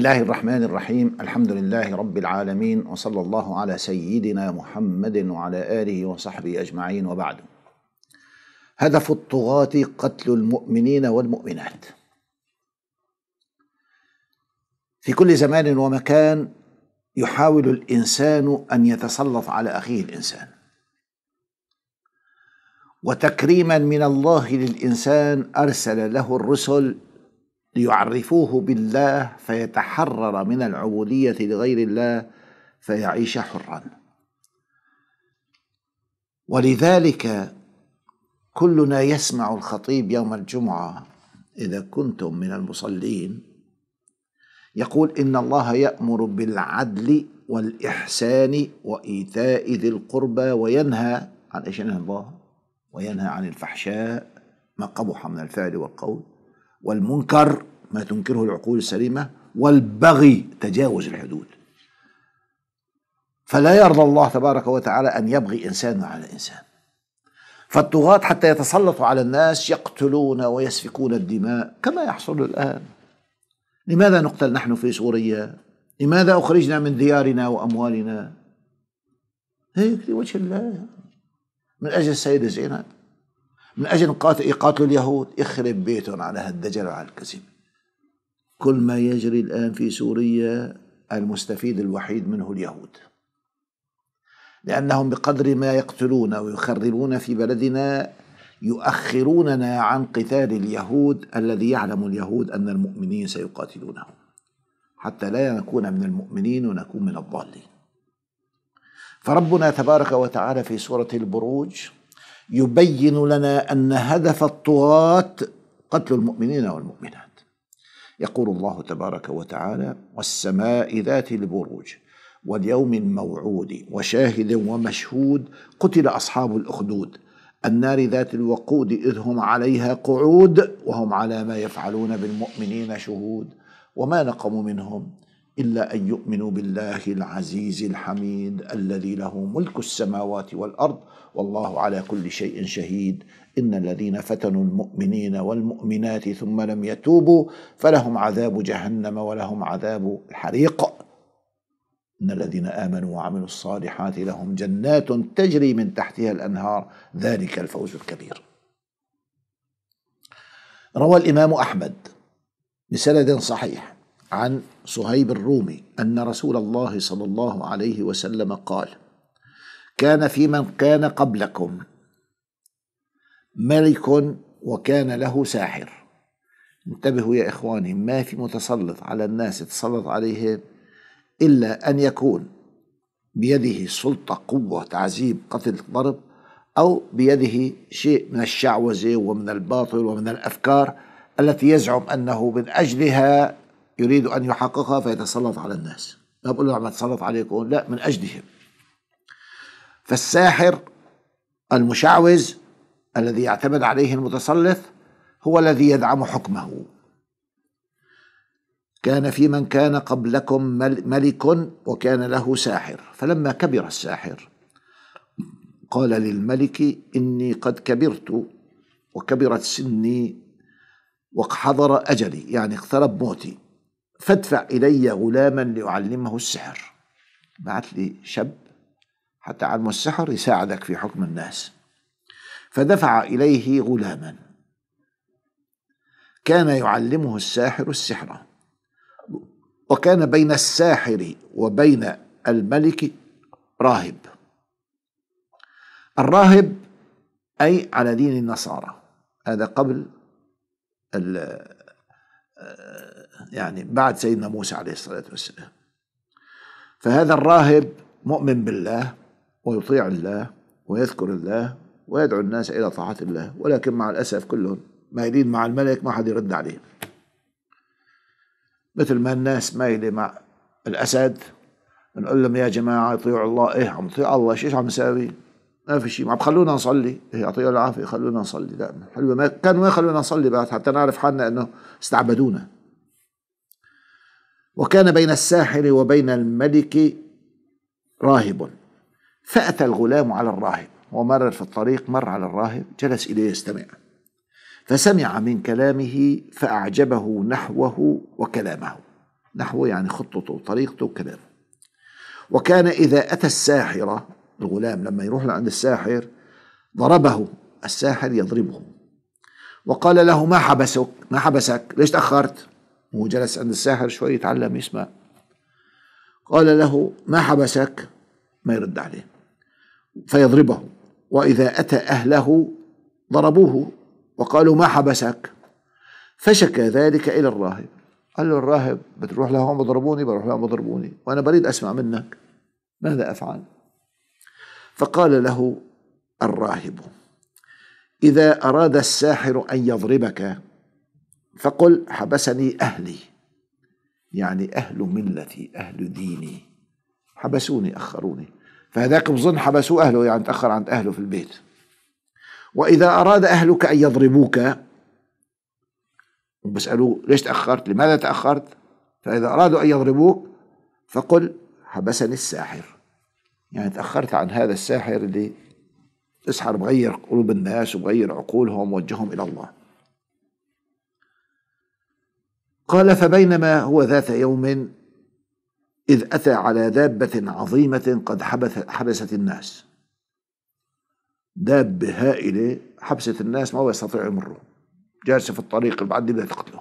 الله الرحمن الرحيم الحمد لله رب العالمين وصلى الله على سيدنا محمد وعلى اله وصحبه اجمعين وبعد هدف الطغاة قتل المؤمنين والمؤمنات في كل زمان ومكان يحاول الانسان ان يتسلط على اخيه الانسان وتكريما من الله للانسان ارسل له الرسل ليعرفوه بالله فيتحرر من العبودية لغير الله فيعيش حرا ولذلك كلنا يسمع الخطيب يوم الجمعة إذا كنتم من المصلين يقول إن الله يأمر بالعدل والإحسان وإيتاء ذي القربى وينهى عن إيش ينهى الله وينهى عن الفحشاء ما قبح من الفعل والقول والمنكر ما تنكره العقول السليمة والبغي تجاوز الحدود فلا يرضى الله تبارك وتعالى أن يبغي إنسان على إنسان فالطغاة حتى يتسلطوا على الناس يقتلون ويسفكون الدماء كما يحصل الآن لماذا نقتل نحن في سوريا لماذا أخرجنا من ديارنا وأموالنا هيك لوجه الله من أجل السيدة زينب من أجل يقاتلوا اليهود يخرب بيتهم على هالدجل وعلى الكذب كل ما يجري الآن في سوريا المستفيد الوحيد منه اليهود لأنهم بقدر ما يقتلون ويخربون في بلدنا يؤخروننا عن قتال اليهود الذي يعلم اليهود أن المؤمنين سيقاتلونه حتى لا نكون من المؤمنين ونكون من الضالين فربنا تبارك وتعالى في سورة البروج يبين لنا أن هدف الطغاة قتل المؤمنين والمؤمنات يقول الله تبارك وتعالى والسماء ذات البروج واليوم الموعود وشاهد ومشهود قتل أصحاب الأخدود النار ذات الوقود إذ هم عليها قعود وهم على ما يفعلون بالمؤمنين شهود وما نقموا منهم إلا أن يؤمنوا بالله العزيز الحميد الذي له ملك السماوات والأرض والله على كل شيء شهيد إن الذين فتنوا المؤمنين والمؤمنات ثم لم يتوبوا فلهم عذاب جهنم ولهم عذاب الحريق إن الذين آمنوا وعملوا الصالحات لهم جنات تجري من تحتها الأنهار ذلك الفوز الكبير روى الإمام أحمد بسند صحيح عن صهيب الرومي ان رسول الله صلى الله عليه وسلم قال كان في من كان قبلكم ملك وكان له ساحر انتبهوا يا اخواني ما في متسلط على الناس تسلط عليه الا ان يكون بيده سلطه قوه تعذيب قتل ضرب او بيده شيء من الشعوذه ومن الباطل ومن الافكار التي يزعم انه من اجلها يريد أن يحققها فيتسلط على الناس لا بقول له ما تسلط عليكم لا من أجلهم فالساحر المشعوذ الذي يعتمد عليه المتسلط هو الذي يدعم حكمه كان في من كان قبلكم ملك وكان له ساحر فلما كبر الساحر قال للملك إني قد كبرت وكبرت سني وحضر أجلي يعني اقترب موتي فادفع إلي غلاما لأعلمه السحر بعت لي شاب حتى علم السحر يساعدك في حكم الناس فدفع إليه غلاما كان يعلمه الساحر السحر وكان بين الساحر وبين الملك راهب الراهب أي على دين النصارى هذا قبل يعني بعد سيدنا موسى عليه الصلاة والسلام فهذا الراهب مؤمن بالله ويطيع الله ويذكر الله ويدعو الناس إلى طاعة الله ولكن مع الأسف كلهم مايلين مع الملك ما حد يرد عليهم مثل ما الناس مايلة مع الأسد نقول لهم يا جماعة يطيعوا الله إيه عم يطيع الله شو عم نساوي ما في شيء ما خلونا نصلي إيه، يعطيه العافيه خلونا نصلي لا حلوه ما كانوا ما يخلونا نصلي بعد حتى نعرف حالنا انه استعبدونا وكان بين الساحر وبين الملك راهب فأتى الغلام على الراهب ومر في الطريق مر على الراهب جلس إليه يستمع فسمع من كلامه فأعجبه نحوه وكلامه نحوه يعني خطته وطريقته وكلامه وكان إذا أتى الساحرة الغلام لما يروح لعند الساحر ضربه الساحر يضربه وقال له ما حبسك ما حبسك ليش تأخرت هو جلس عند الساحر شوي يتعلم يسمع قال له ما حبسك ما يرد عليه فيضربه وإذا أتى أهله ضربوه وقالوا ما حبسك فشكى ذلك إلى الراهب قال له الراهب بتروح لهم بضربوني بروح لهم بضربوني وأنا بريد أسمع منك ماذا أفعل فقال له الراهب اذا اراد الساحر ان يضربك فقل حبسني اهلي يعني اهل ملتي اهل ديني حبسوني اخروني فهذاك بظن حبسوا اهله يعني تاخر عند اهله في البيت واذا اراد اهلك ان يضربوك بيسالوه ليش تاخرت لماذا تاخرت فاذا ارادوا ان يضربوك فقل حبسني الساحر يعني تأخرت عن هذا الساحر اللي اسحر بغير قلوب الناس وبغير عقولهم ووجههم إلى الله قال فبينما هو ذات يوم إذ أتى على دابة عظيمة قد حبست الناس دابة هائلة حبست الناس ما هو يستطيع يمروا جالسة في الطريق بعد بدها تقتله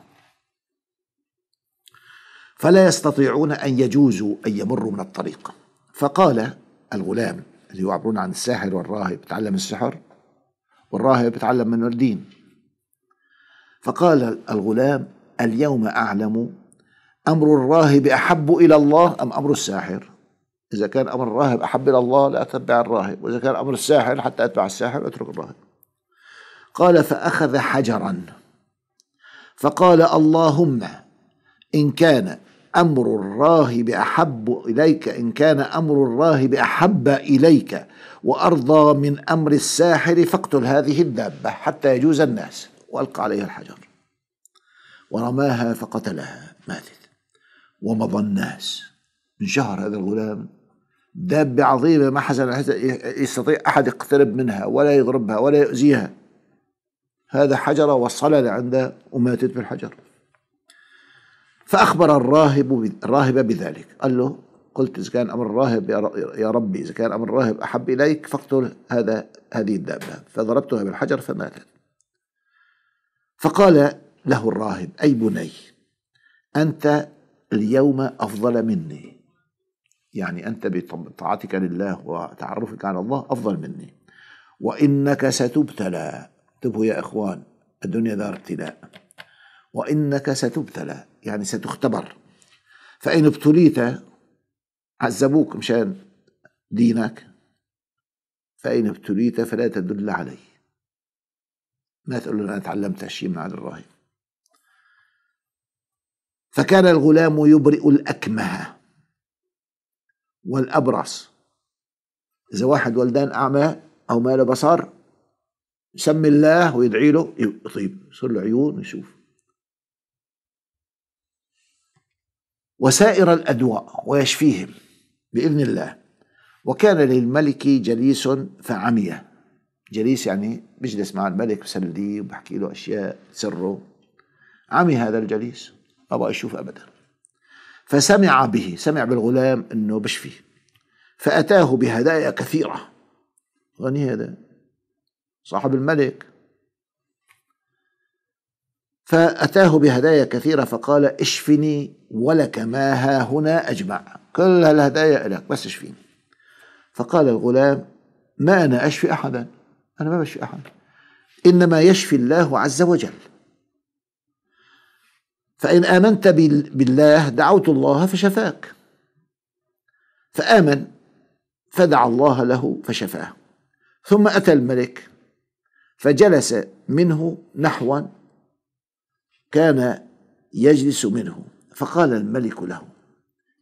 فلا يستطيعون أن يجوزوا أن يمروا من الطريق فقال الغلام اللي هو عبرون عن الساحر والراهب تعلم السحر والراهب تعلم من الدين فقال الغلام اليوم أعلم أمر الراهب أحب إلى الله أم أمر الساحر إذا كان أمر الراهب أحب إلى الله لا أتبع الراهب وإذا كان أمر الساحر حتى أتبع الساحر أترك الراهب قال فأخذ حجرا فقال اللهم إن كان أمر الراهب أحب إليك إن كان أمر الراهب أحب إليك وأرضى من أمر الساحر فاقتل هذه الدابة حتى يجوز الناس وألقى عليها الحجر ورماها فقتلها ماتت ومضى الناس من شهر هذا الغلام دابة عظيمة ما حسن يستطيع أحد يقترب منها ولا يضربها ولا يؤذيها هذا حجر وصلل عندها وماتت بالحجر فأخبر الراهب الراهب بذلك قال له قلت إذا كان أمر الراهب يا ربي إذا كان أمر الراهب أحب إليك فاقتل هذا هذه الدابة فضربتها بالحجر فماتت فقال له الراهب أي بني أنت اليوم أفضل مني يعني أنت بطاعتك لله وتعرفك على الله أفضل مني وإنك ستبتلى تبه يا إخوان الدنيا دار ابتلاء وإنك ستبتلى يعني ستختبر فإن ابتليت عذبوك مشان دينك فإن ابتليت فلا تدل علي ما تقول له أنا تعلمت شيء من عبد الراهب فكان الغلام يبرئ الأكمه والأبرص إذا واحد ولدان أعمى أو ما له بصر يسمي الله ويدعي له يطيب يصير له عيون يشوف وسائر الأدواء ويشفيهم بإذن الله وكان للملك جليس فعمي جليس يعني بيجلس مع الملك بسنديه وبحكي له أشياء سره عمي هذا الجليس ما بقى يشوف أبدا فسمع به سمع بالغلام أنه بشفي فأتاه بهدايا كثيرة غني هذا صاحب الملك فأتاه بهدايا كثيرة فقال اشفني ولك ما ها هنا أجمع كل الهدايا لك بس اشفيني فقال الغلام ما أنا أشفي أحدا أنا ما بشفي أحد إنما يشفي الله عز وجل فإن آمنت بالله دعوت الله فشفاك فآمن فدعا الله له فشفاه ثم أتى الملك فجلس منه نحوا كان يجلس منه فقال الملك له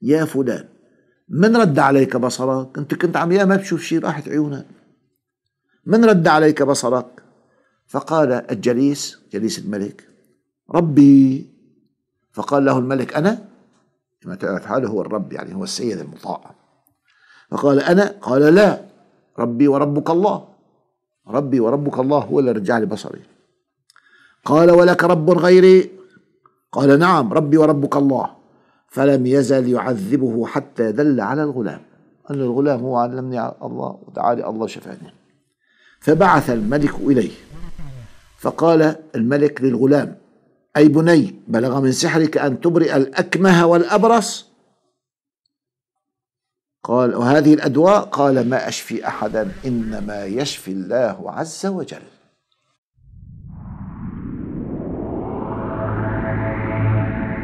يا فلان من رد عليك بصرك انت كنت عم يا ما بشوف شيء راحت عيونك من رد عليك بصرك فقال الجليس جليس الملك ربي فقال له الملك أنا كما تعرف حاله هو الرب يعني هو السيد المطاع فقال أنا قال لا ربي وربك الله ربي وربك الله هو اللي رجع لي بصري قال ولك رب غيري قال نعم ربي وربك الله فلم يزل يعذبه حتى دل على الغلام أن الغلام هو علمني على الله وتعالي الله شفاني فبعث الملك إليه فقال الملك للغلام أي بني بلغ من سحرك أن تبرئ الأكمه والأبرص قال وهذه الأدواء قال ما أشفي أحدا إنما يشفي الله عز وجل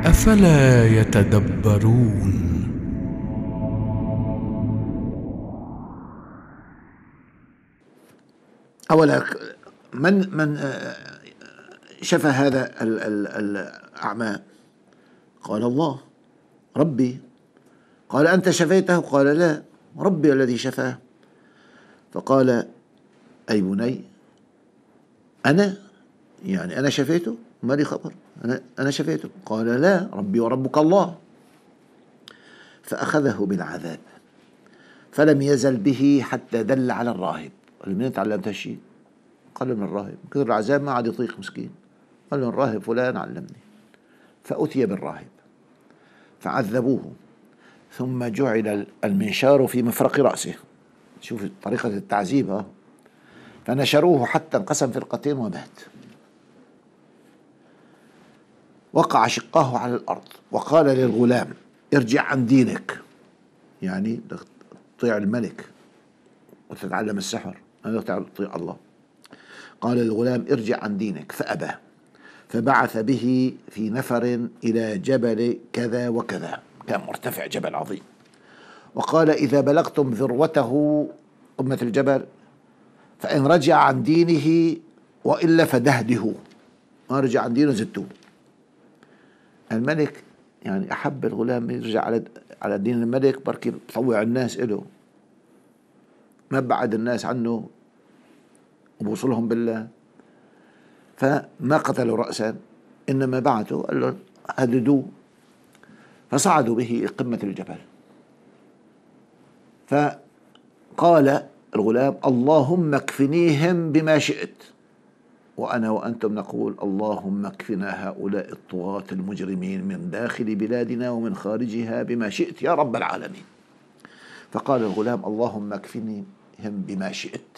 أفلا يتدبرون أولا من من آه، شفى هذا الأعمى قال الله ربي قال أنت شفيته قال لا ربي الذي شفاه فقال أي بني أنا يعني أنا شفيته ما لي خبر أنا, أنا شفيته قال لا ربي وربك الله فأخذه بالعذاب فلم يزل به حتى دل على الراهب قال منين تعلمت هالشيء؟ قال من الراهب كثر العذاب ما عاد يطيق مسكين قال له الراهب فلان علمني فأتي بالراهب فعذبوه ثم جعل المنشار في مفرق رأسه شوف طريقة التعذيب فنشروه حتى انقسم فرقتين ومات وقع شقاه على الأرض وقال للغلام ارجع عن دينك يعني تطيع الملك وتتعلم السحر أنا تطيع الله قال للغلام ارجع عن دينك فأبى فبعث به في نفر إلى جبل كذا وكذا كان مرتفع جبل عظيم وقال إذا بلغتم ذروته قمة الجبل فإن رجع عن دينه وإلا فدهده ما رجع عن دينه زدتوه الملك يعني أحب الغلام يرجع على على دين الملك بركي بطوع الناس إله ما بعد الناس عنه وبوصلهم بالله فما قتلوا رأسا إنما بعثوا قال له هددوه فصعدوا به قمة الجبل فقال الغلام اللهم اكفنيهم بما شئت وأنا وأنتم نقول اللهم اكفنا هؤلاء الطغاة المجرمين من داخل بلادنا ومن خارجها بما شئت يا رب العالمين فقال الغلام اللهم اكفني هم بما شئت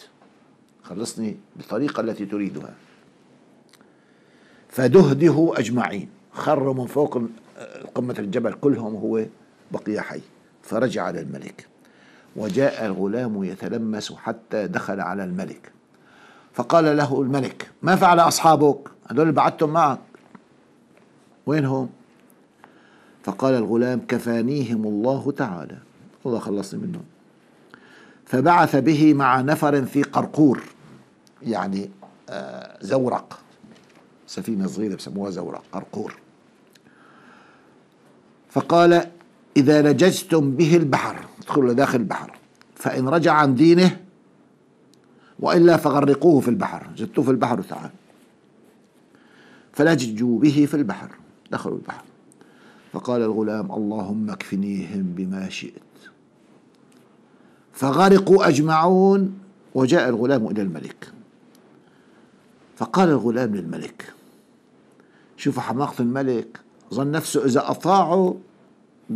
خلصني بالطريقة التي تريدها فدهده أجمعين خروا من فوق قمة الجبل كلهم هو بقي حي فرجع على الملك وجاء الغلام يتلمس حتى دخل على الملك فقال له الملك ما فعل أصحابك هذول اللي بعدتهم معك وينهم فقال الغلام كفانيهم الله تعالى الله خلصني منهم فبعث به مع نفر في قرقور يعني آه, زورق سفينة صغيرة بسموها زورق قرقور فقال إذا لججتم به البحر ادخلوا داخل البحر فإن رجع عن دينه وإلا فغرقوه في البحر جدتوه في البحر وتعال فلججوا به في البحر دخلوا البحر فقال الغلام اللهم اكفنيهم بما شئت فغرقوا أجمعون وجاء الغلام إلى الملك فقال الغلام للملك شوفوا حماقة الملك ظن نفسه إذا أطاعه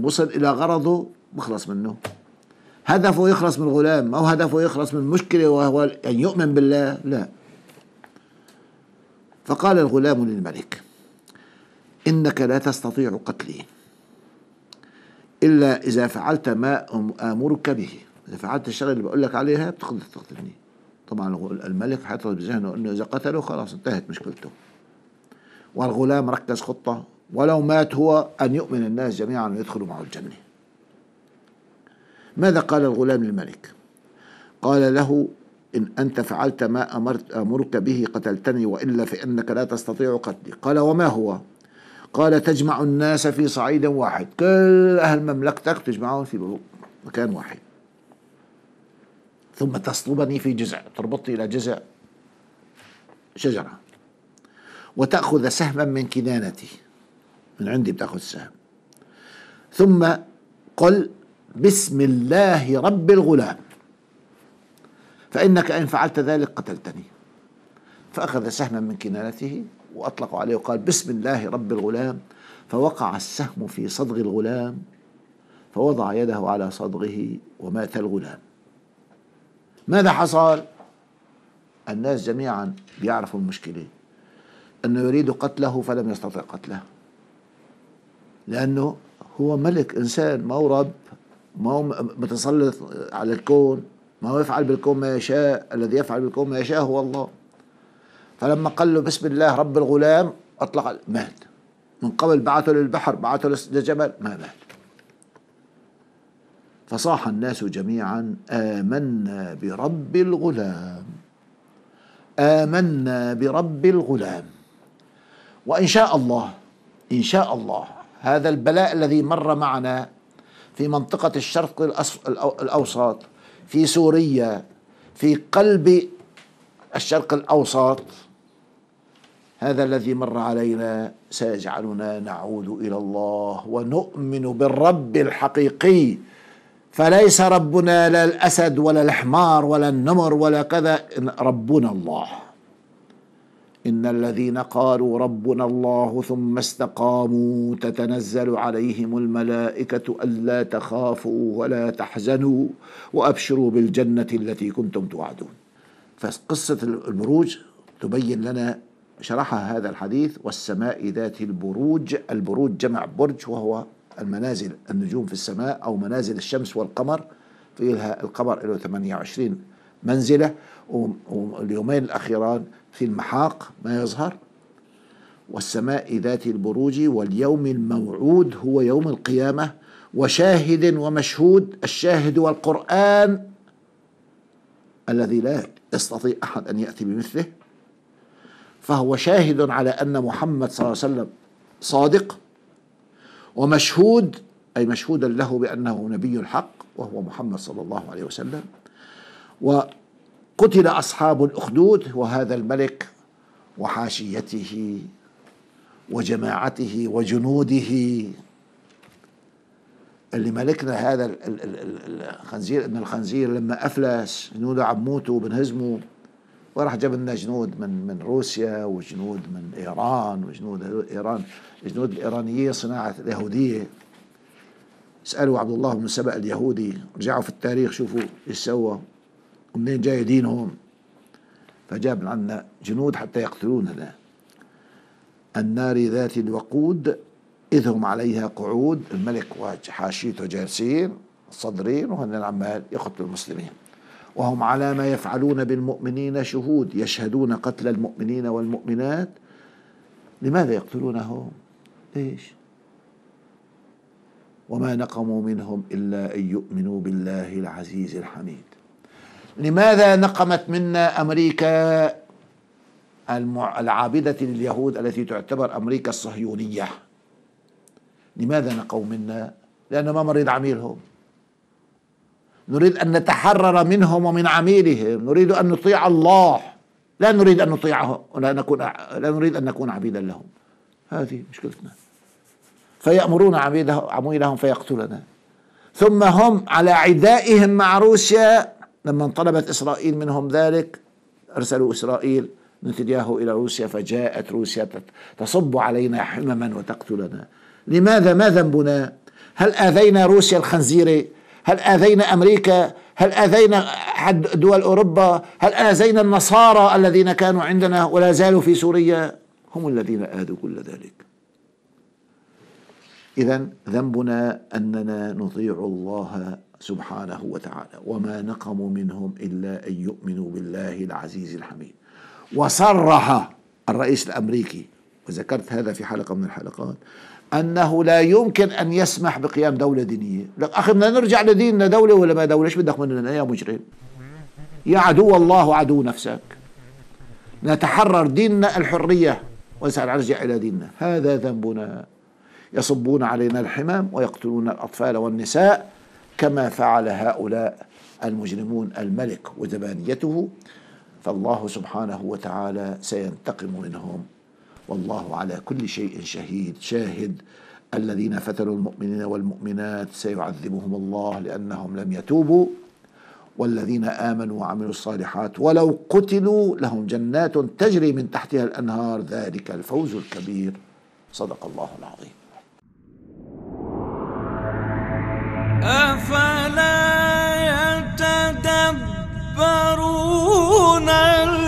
وصل إلى غرضه بخلص منه هدفه يخلص من الغلام أو هدفه يخلص من مشكلة وهو أن يعني يؤمن بالله لا فقال الغلام للملك إنك لا تستطيع قتلي إلا إذا فعلت ما آمرك به إذا فعلت الشغلة اللي بقول لك عليها بتقدر تقتلني طبعا الملك حيطرد بذهنه أنه إذا قتله خلاص انتهت مشكلته والغلام ركز خطة ولو مات هو أن يؤمن الناس جميعا ويدخلوا معه الجنة ماذا قال الغلام للملك قال له إن أنت فعلت ما أمرت أمرك به قتلتني وإلا فإنك لا تستطيع قتلي قال وما هو قال تجمع الناس في صعيد واحد كل أهل مملكتك تجمعهم في مكان واحد ثم تصلبني في جزع تربطني إلى جزع شجرة وتأخذ سهما من كنانتي من عندي بتأخذ سهم ثم قل بسم الله رب الغلام فإنك إن فعلت ذلك قتلتني فأخذ سهما من كنانته وأطلق عليه وقال بسم الله رب الغلام فوقع السهم في صدغ الغلام فوضع يده على صدغه ومات الغلام ماذا حصل؟ الناس جميعا بيعرفوا المشكلة أنه يريد قتله فلم يستطع قتله لأنه هو ملك إنسان رب ما هو متسلط على الكون ما هو يفعل بالكون ما يشاء الذي يفعل بالكون ما يشاء هو الله فلما قال له بسم الله رب الغلام أطلق مات من قبل بعثه للبحر بعثه للجبل ما مات فصاح الناس جميعا آمنا برب الغلام آمنا برب الغلام وإن شاء الله إن شاء الله هذا البلاء الذي مر معنا في منطقة الشرق الأوسط في سوريا في قلب الشرق الأوسط هذا الذي مر علينا سيجعلنا نعود إلى الله ونؤمن بالرب الحقيقي فليس ربنا لا الأسد ولا الحمار ولا النمر ولا كذا ربنا الله ان الذين قالوا ربنا الله ثم استقاموا تتنزل عليهم الملائكه الا تخافوا ولا تحزنوا وابشروا بالجنه التي كنتم توعدون فقصه البروج تبين لنا شرحها هذا الحديث والسماء ذات البروج البروج جمع برج وهو المنازل النجوم في السماء او منازل الشمس والقمر في القمر له 28 منزله واليومين الأخيران في المحاق ما يظهر والسماء ذات البروج واليوم الموعود هو يوم القيامة وشاهد ومشهود الشاهد والقرآن الذي لا يستطيع أحد أن يأتي بمثله فهو شاهد على أن محمد صلى الله عليه وسلم صادق ومشهود أي مشهودا له بأنه نبي الحق وهو محمد صلى الله عليه وسلم وقتل أصحاب الأخدود وهذا الملك وحاشيته وجماعته وجنوده اللي ملكنا هذا الخنزير ابن الخنزير لما افلس جنوده موتوا وبنهزموا وراح جاب لنا جنود من من روسيا وجنود من ايران وجنود ايران الجنود الايرانيه صناعه اليهوديه اسالوا عبد الله بن سبأ اليهودي رجعوا في التاريخ شوفوا ايش سوى ومنين جاي دينهم فجاب عنا جنود حتى يقتلوننا النار ذات الوقود إذ هم عليها قعود الملك وحاشيته جالسين صدرين وهن العمال يقتلوا المسلمين وهم على ما يفعلون بالمؤمنين شهود يشهدون قتل المؤمنين والمؤمنات لماذا يقتلونهم ليش وما نقموا منهم إلا أن يؤمنوا بالله العزيز الحميد لماذا نقمت منا أمريكا العابدة لليهود التي تعتبر أمريكا الصهيونية لماذا نقوا منا لأن ما مريض عميلهم نريد أن نتحرر منهم ومن عميلهم نريد أن نطيع الله لا نريد أن نطيعه لا, نكون لا نريد أن نكون عبيدا لهم هذه مشكلتنا فيأمرون عميلهم فيقتلنا ثم هم على عدائهم مع روسيا لما انطلبت إسرائيل منهم ذلك أرسلوا إسرائيل نتنياهو إلى روسيا فجاءت روسيا تصب علينا حمما وتقتلنا لماذا ما ذنبنا هل آذينا روسيا الخنزيرة هل آذينا أمريكا هل آذينا حد دول أوروبا هل آذينا النصارى الذين كانوا عندنا ولا زالوا في سوريا هم الذين آذوا كل ذلك إذا ذنبنا أننا نطيع الله سبحانه وتعالى وما نقموا منهم إلا أن يؤمنوا بالله العزيز الحميد وصرح الرئيس الأمريكي وذكرت هذا في حلقة من الحلقات أنه لا يمكن أن يسمح بقيام دولة دينية لك أخي بدنا نرجع لديننا دولة ولا ما دولة إيش بدك مننا يا مجرم يا عدو الله عدو نفسك نتحرر ديننا الحرية ونسأل نرجع إلى ديننا هذا ذنبنا يصبون علينا الحمام ويقتلون الأطفال والنساء كما فعل هؤلاء المجرمون الملك وزبانيته فالله سبحانه وتعالى سينتقم منهم والله على كل شيء شهيد شاهد الذين فتنوا المؤمنين والمؤمنات سيعذبهم الله لانهم لم يتوبوا والذين امنوا وعملوا الصالحات ولو قتلوا لهم جنات تجري من تحتها الانهار ذلك الفوز الكبير صدق الله العظيم أفلا يتدبرون